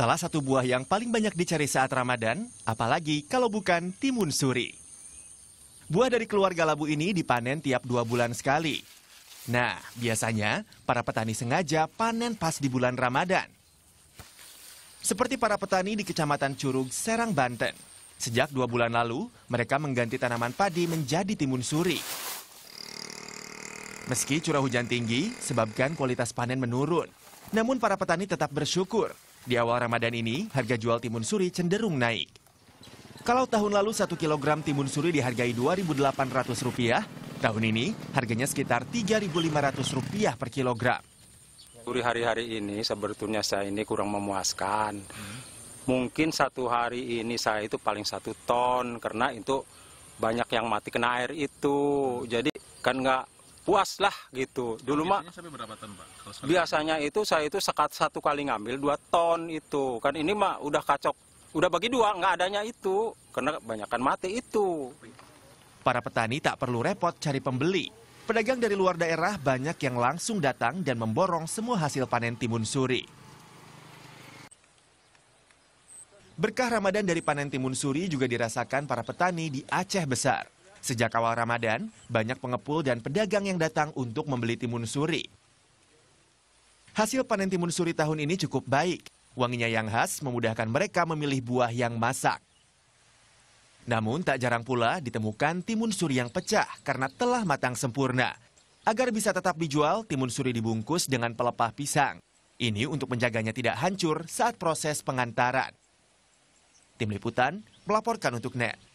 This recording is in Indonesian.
Salah satu buah yang paling banyak dicari saat Ramadan, apalagi kalau bukan timun suri. Buah dari keluarga labu ini dipanen tiap dua bulan sekali. Nah, biasanya para petani sengaja panen pas di bulan Ramadan. Seperti para petani di Kecamatan Curug, Serang, Banten. Sejak dua bulan lalu, mereka mengganti tanaman padi menjadi timun suri. Meski curah hujan tinggi, sebabkan kualitas panen menurun. Namun para petani tetap bersyukur di awal Ramadan ini, harga jual timun suri cenderung naik. Kalau tahun lalu 1 kg timun suri dihargai Rp2.800, tahun ini harganya sekitar Rp3.500 per kilogram. Suri hari-hari ini sebetulnya saya ini kurang memuaskan. Mungkin satu hari ini saya itu paling satu ton, karena itu banyak yang mati kena air itu. Jadi kan nggak puas lah gitu. Dulu mak biasanya itu saya itu sekat satu kali ngambil dua ton itu. Kan ini mak udah kacok, udah bagi dua nggak adanya itu karena kebanyakan mati itu. Para petani tak perlu repot cari pembeli. Pedagang dari luar daerah banyak yang langsung datang dan memborong semua hasil panen timun suri. Berkah Ramadan dari panen timun suri juga dirasakan para petani di Aceh Besar. Sejak awal Ramadan, banyak pengepul dan pedagang yang datang untuk membeli timun suri. Hasil panen timun suri tahun ini cukup baik. Wanginya yang khas memudahkan mereka memilih buah yang masak. Namun tak jarang pula ditemukan timun suri yang pecah karena telah matang sempurna. Agar bisa tetap dijual, timun suri dibungkus dengan pelepah pisang. Ini untuk menjaganya tidak hancur saat proses pengantaran. Tim Liputan melaporkan untuk NET.